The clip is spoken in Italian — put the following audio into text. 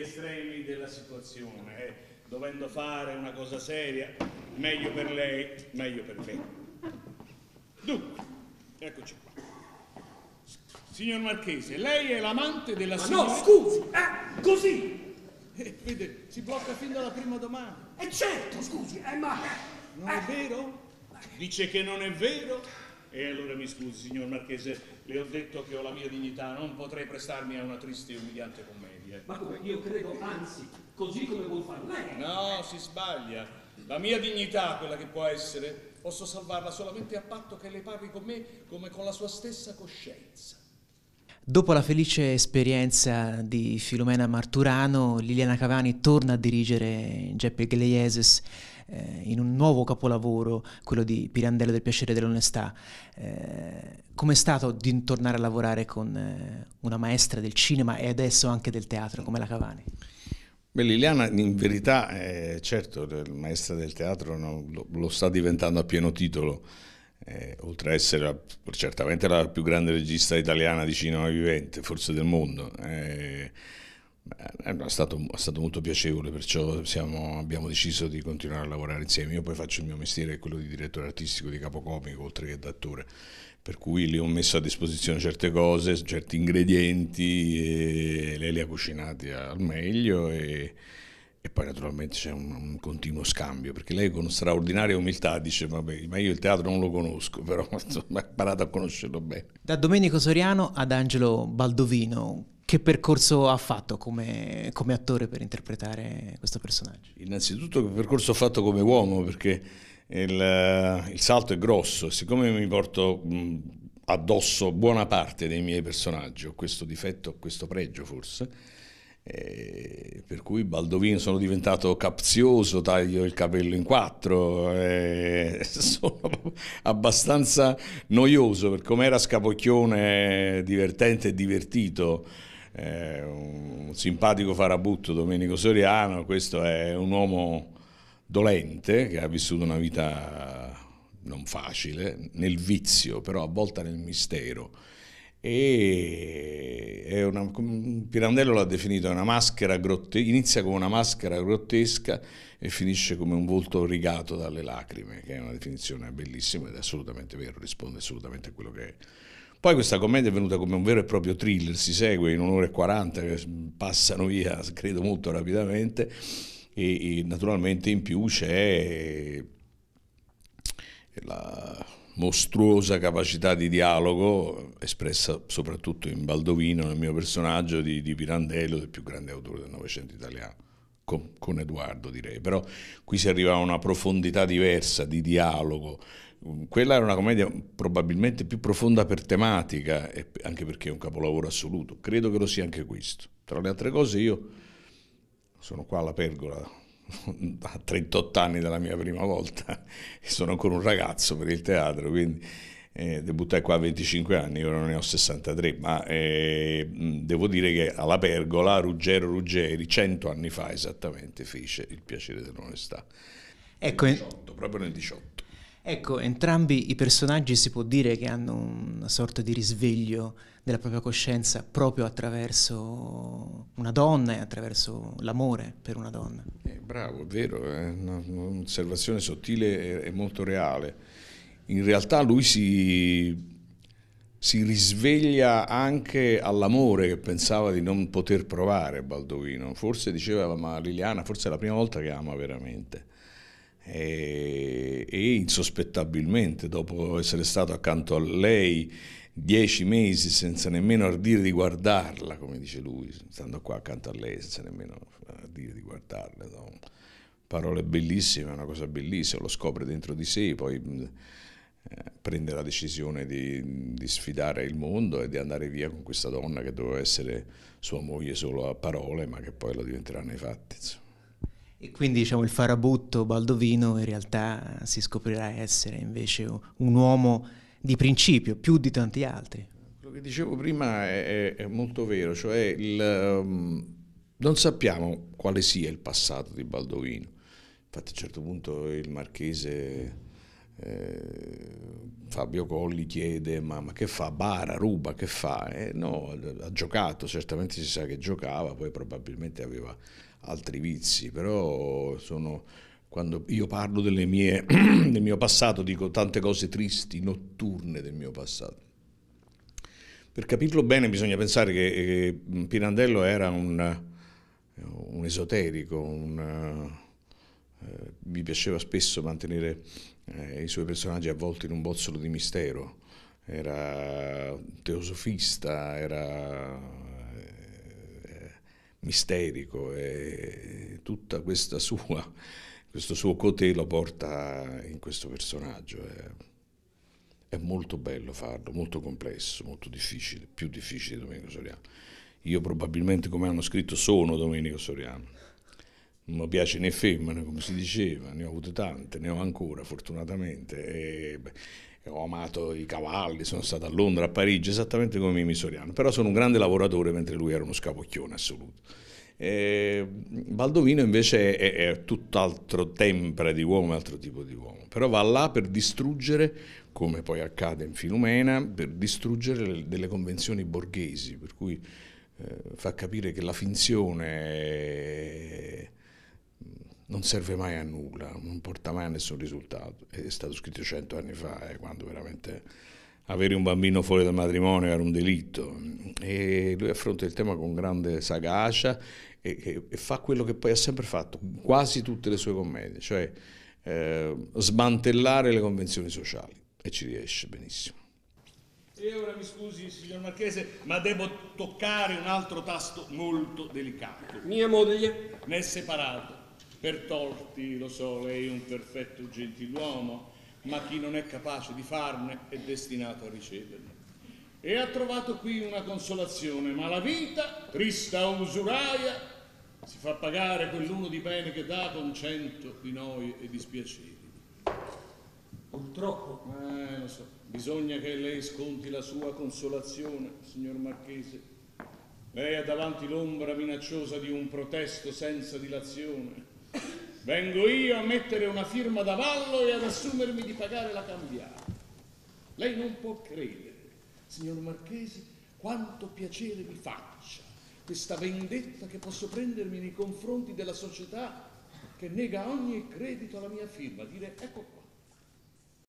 estremi della situazione, eh. dovendo fare una cosa seria, meglio per lei, meglio per me. Dunque, eccoci qua. Signor Marchese, lei è l'amante della Ma signora... no, scusi, eh, così! Eh, vede, si blocca fin dalla prima domanda. E eh certo, scusi, eh, ma... Non è eh. vero? Dice che non è vero? E allora mi scusi, signor Marchese, le ho detto che ho la mia dignità, non potrei prestarmi a una triste e umiliante commedia sbaglia. Eh. Ma come? Io credo, anzi, così come vuol fare lei. No, si sbaglia. La mia dignità, quella che può essere, posso salvarla solamente a patto che lei parli con me come con la sua stessa coscienza. Dopo la felice esperienza di Filomena Marturano, Liliana Cavani torna a dirigere Geppe Gleieses eh, in un nuovo capolavoro, quello di Pirandello del piacere dell'onestà. Eh, com'è stato di tornare a lavorare con eh, una maestra del cinema e adesso anche del teatro come la Cavani? Beh, Liliana in verità, eh, certo, maestra del teatro no, lo, lo, sta diventando a pieno titolo, eh, oltre a essere la, certamente la più grande regista italiana di cinema vivente, forse del mondo. Eh, eh, è stato, è stato, molto piacevole, perciò siamo, abbiamo deciso di continuare a lavorare insieme. Io poi faccio il mio mestiere, quello di direttore artistico, di capocomico, oltre che d'attore. Per cui le ho messo a disposizione certe cose, certi ingredienti, e lei li ha cucinati al meglio. E, e poi naturalmente c'è un, un, continuo scambio, perché lei con straordinaria umiltà dice, vabbè, ma io il teatro non lo conosco, però insomma, ho imparato a conoscerlo bene. Da Domenico Soriano ad Angelo Baldovino, che percorso ha fatto come, come, attore per interpretare questo personaggio? Innanzitutto che percorso ho fatto come uomo, perché il, eh, il salto è grosso, siccome mi porto addosso buona parte dei miei personaggi, ho questo difetto, questo pregio forse, eh, per cui Baldovino sono diventato capzioso, taglio il capello in quattro, eh, sono abbastanza noioso per come era scapocchione, divertente e divertito eh, un simpatico farabutto Domenico Soriano, questo è un uomo dolente che ha vissuto una vita non facile, nel vizio, però avvolta nel mistero. E una, Pirandello l'ha definito una maschera grottesca, inizia come una maschera grottesca e finisce come un volto rigato dalle lacrime, che è una definizione bellissima ed è assolutamente vero, risponde assolutamente a quello che è poi questa commedia è venuta come un vero e proprio thriller, si segue in un'ora e quaranta, che passano via, credo, molto rapidamente, e, e naturalmente in più c'è eh, la mostruosa capacità di dialogo espressa soprattutto in Baldovino, nel mio personaggio di, di Pirandello, il più grande autore del Novecento italiano, con, con Edoardo direi, però qui si arriva a una profondità diversa di dialogo, quella era una commedia probabilmente più profonda per tematica, anche perché è un capolavoro assoluto. Credo che lo sia anche questo. Tra le altre cose io sono qua alla pergola a 38 anni dalla mia prima volta e sono ancora un ragazzo per il teatro, quindi eh, debuttai qua a 25 anni, ora ne ho 63, ma eh, devo dire che alla pergola Ruggero Ruggeri 100 anni fa esattamente fece il piacere dell'onestà. Ecco, nel 18, proprio nel 18. Ecco, entrambi i personaggi si può dire che hanno una sorta di risveglio della propria coscienza proprio attraverso una donna e attraverso l'amore per una donna. Eh, bravo, è vero, è un'osservazione sottile e molto reale. In realtà lui si, si risveglia anche all'amore che pensava di non poter provare Baldovino. Forse diceva, ma Liliana, forse è la prima volta che ama veramente eh, e, e insospettabilmente, dopo essere stato accanto a lei dieci mesi senza nemmeno ardire di guardarla, come dice lui, stando qua accanto a lei senza nemmeno ardire di guardarla. No? Parole bellissime, una cosa bellissima, lo scopre dentro di sé, poi eh, prende la decisione di, di, sfidare il mondo e di andare via con questa donna che doveva essere sua moglie solo a parole, ma che poi lo diventerà nei fatti. Insomma. E quindi diciamo, il farabutto Baldovino in realtà si scoprirà essere invece un uomo di principio, più di tanti altri. Quello che dicevo prima è, è molto vero, cioè il, um, non sappiamo quale sia il passato di Baldovino. Infatti a un certo punto il marchese... Eh, Fabio Colli chiede ma, ma, che fa? Bara, ruba, che fa? Eh, no, ha giocato, certamente si sa che giocava, poi probabilmente aveva altri vizi, però sono, quando io parlo mie, del mio passato dico tante cose tristi, notturne del mio passato. Per capirlo bene bisogna pensare che, che eh, Pirandello era un, un esoterico, un, eh, mi piaceva spesso mantenere eh, i suoi personaggi avvolti in un bozzolo di mistero, era teosofista, era misterico e tutta questa sua, questo suo cotè lo porta in questo personaggio. È, molto bello farlo, molto complesso, molto difficile, più difficile di Domenico Soriano. Io probabilmente, come hanno scritto, sono Domenico Soriano. Non mi piace né femmine, come si diceva, ne ho avute tante, ne ho ancora fortunatamente. E, beh, ho amato i cavalli, sono stato a Londra, a Parigi, esattamente come Misoriano, però sono un grande lavoratore mentre lui era uno scapocchione assoluto. Eh, Baldovino invece è, è tutt'altro tempra di uomo, altro tipo di uomo, però va là per distruggere, come poi accade in Filumena, per distruggere le, delle convenzioni borghesi, per cui eh, fa capire che la finzione... È, non serve mai a nulla, non porta mai a nessun risultato. È stato scritto cento anni fa, eh, quando veramente avere un bambino fuori dal matrimonio era un delitto. E lui affronta il tema con grande sagacia e, e fa quello che poi ha sempre fatto, quasi tutte le sue commedie, cioè eh, smantellare le convenzioni sociali. E ci riesce benissimo. E ora mi scusi, signor Marchese, ma devo toccare un altro tasto molto delicato. Mia moglie? Ne è separato per torti lo so, lei è un perfetto gentiluomo, ma chi non è capace di farne è destinato a riceverne. E ha trovato qui una consolazione, ma la vita, trista usuraia, si fa pagare quell'uno di bene che dà con cento di noie e dispiaceri. Purtroppo. Eh, lo so, bisogna che lei sconti la sua consolazione, signor Marchese. Lei ha davanti l'ombra minacciosa di un protesto senza dilazione Vengo io a mettere una firma da vallo e ad assumermi di pagare la cambiata. Lei non può credere, signor Marchese, quanto piacere mi faccia questa vendetta che posso prendermi nei confronti della società che nega ogni credito alla mia firma, dire ecco qua.